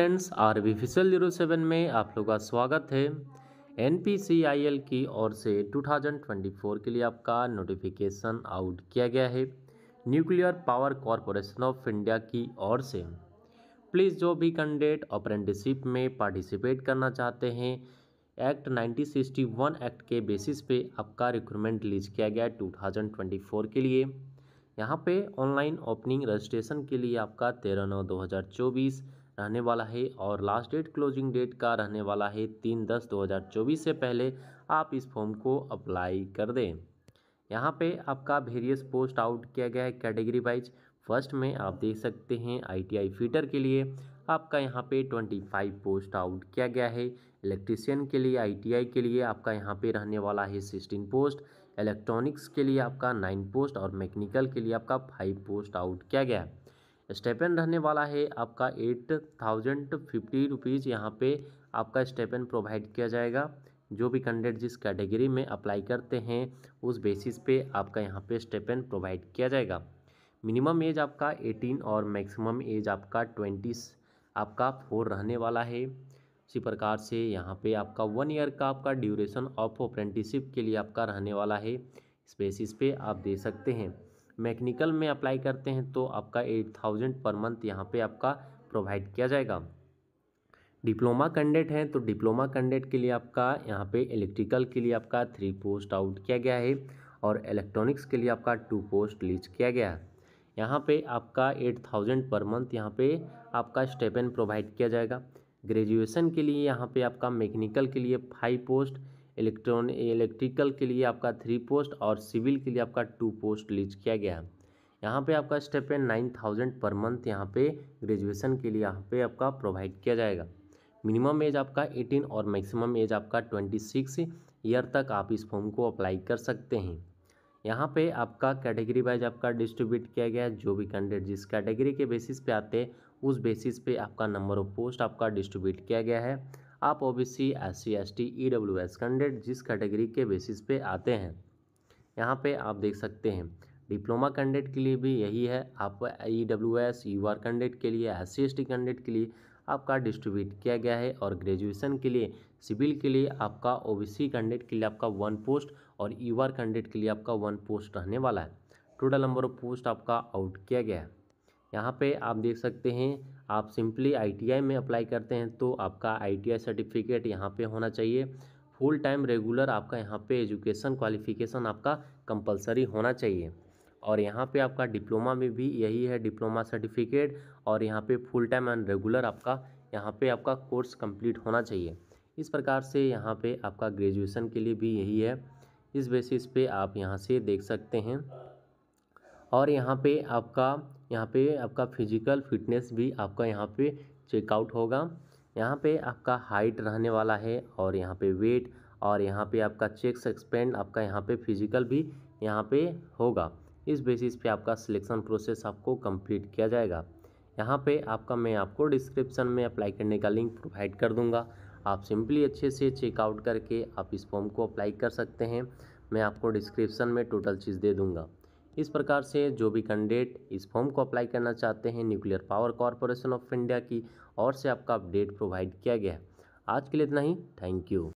students R B zero seven में आप लोग का स्वागत है N P C I L की ओर से 2024 के लिए आपका नोटिफिकेशन आउट किया गया है nuclear power corporation of India की ओर से प्लीज़ जो भी कैंडिडेट अप्रेंटिसिप में पार्टिसिपेट करना चाहते हैं एक्ट 1961 एक्ट के बेसिस पे आपका रिक्रूटमेंट लीज किया गया 2024 के लिए यहाँ पे ऑनलाइन ओपनिंग रजिस्ट्रेशन के लिए आपका तेरह नौ दो हज़ार चौबीस रहने वाला है और लास्ट डेट क्लोजिंग डेट का रहने वाला है तीन दस दो हज़ार चौबीस से पहले आप इस फॉर्म को अप्लाई कर दें यहाँ पे आपका वेरियस पोस्ट आउट किया गया है कैटेगरी वाइज फर्स्ट में आप देख सकते हैं आईटीआई फीटर के लिए आपका यहाँ पे 25 पोस्ट आउट किया गया है इलेक्ट्रीशियन के लिए आईटीआई के लिए आपका यहाँ पे रहने वाला है 16 पोस्ट इलेक्ट्रॉनिक्स के लिए आपका 9 पोस्ट और मैकेनिकल के लिए आपका 5 पोस्ट आउट किया गया है स्टेपन रहने वाला है आपका एट थाउजेंड फिफ्टी रुपीज़ यहाँ पर आपका स्टेपन प्रोवाइड किया जाएगा जो भी कैंडिडेट जिस कैटेगरी में अप्लाई करते हैं उस बेसिस पे आपका यहाँ पे स्टेपन प्रोवाइड किया जाएगा मिनिमम एज आपका एटीन और मैक्सिमम एज आपका ट्वेंटी आपका फोर रहने वाला है इसी प्रकार से यहाँ पे आपका वन ईयर का आपका ड्यूरेशन ऑफ अप्रेंटिसिप के लिए आपका रहने वाला है इस बेसिस पे आप दे सकते हैं मैकेनिकल में अप्लाई करते हैं तो आपका एट थाउजेंड पर मंथ यहाँ पे आपका प्रोवाइड किया जाएगा डिप्लोमा कैंडिडेट हैं तो डिप्लोमा कैंडिडेट के लिए आपका यहाँ पे इलेक्ट्रिकल के लिए आपका थ्री पोस्ट आउट किया गया है और इलेक्ट्रॉनिक्स के लिए आपका टू पोस्ट लीज किया गया है यहाँ पे आपका एट थाउजेंड पर मंथ यहाँ पे आपका स्टेपन प्रोवाइड किया जाएगा ग्रेजुएसन के लिए यहाँ पर आपका मैकेनिकल के लिए फाइव पोस्ट इलेक्ट्रॉनिक इलेक्ट्रिकल के लिए आपका थ्री पोस्ट और सिविल के लिए आपका टू पोस्ट लीज किया गया है यहाँ पे आपका स्टेप है नाइन थाउजेंड पर मंथ यहाँ पे ग्रेजुएशन के लिए यहाँ पे आपका प्रोवाइड किया जाएगा मिनिमम एज आपका एटीन और मैक्सिमम एज आपका ट्वेंटी सिक्स ईयर तक आप इस फॉर्म को अप्लाई कर सकते हैं यहाँ पे आपका कैटेगरी वाइज आपका डिस्ट्रीब्यूट किया गया है जो भी कैंडिडेट जिस कैटेगरी के बेसिस पे आते हैं उस बेसिस पे आपका नंबर ऑफ पोस्ट आपका डिस्ट्रीब्यूट किया गया है आप O B C S C S T E W S candidate जिस कैटेगरी के बेसिस पे आते हैं यहाँ पे आप देख सकते हैं डिप्लोमा कैंडिडेट के लिए भी यही है आप E W S U R candidate के लिए S C S T candidate के लिए आपका डिस्ट्रीब्यूट किया गया है और ग्रेजुएशन के लिए सिविल के लिए आपका ओ बी सी कैंडिडेट के लिए आपका वन पोस्ट और यू आर कैंडिडेट के लिए आपका वन पोस्ट रहने वाला है टोटल नंबर ऑफ पोस्ट आपका आउट किया गया है यहाँ पे आप देख सकते हैं आप सिंपली आईटीआई में अप्लाई करते हैं तो आपका आईटीआई सर्टिफिकेट यहाँ पे होना चाहिए फुल टाइम रेगुलर आपका यहाँ पे एजुकेशन क्वालिफिकेशन आपका कंपलसरी होना चाहिए और यहाँ पे आपका डिप्लोमा में भी यही है डिप्लोमा सर्टिफिकेट और यहाँ पे फुल टाइम एंड रेगुलर आपका यहाँ पे आपका कोर्स कंप्लीट होना चाहिए इस प्रकार से यहाँ पे आपका ग्रेजुएशन के लिए भी यही है इस बेसिस पे आप यहाँ से देख सकते हैं और यहाँ पे आपका यहाँ पे आपका फिजिकल फिटनेस भी आपका यहाँ पे चेकआउट होगा यहाँ पे आपका हाइट रहने वाला है और यहाँ पे वेट और यहाँ पे आपका चेक्स एक्सपेंड आपका यहाँ पे फिजिकल भी यहाँ पे होगा इस बेसिस पे आपका सिलेक्शन प्रोसेस आपको कंप्लीट किया जाएगा यहाँ पे आपका मैं आपको डिस्क्रिप्शन में अप्लाई करने का लिंक प्रोवाइड कर दूँगा आप सिंपली अच्छे से चेकआउट करके आप इस फॉर्म को अप्लाई कर सकते हैं मैं आपको डिस्क्रिप्शन में टोटल चीज़ दे दूँगा इस प्रकार से जो भी कैंडिडेट इस फॉर्म को अप्लाई करना चाहते हैं nuclear power corporation of India की ओर से आपका अपडेट प्रोवाइड किया गया है आज के लिए इतना ही थैंक यू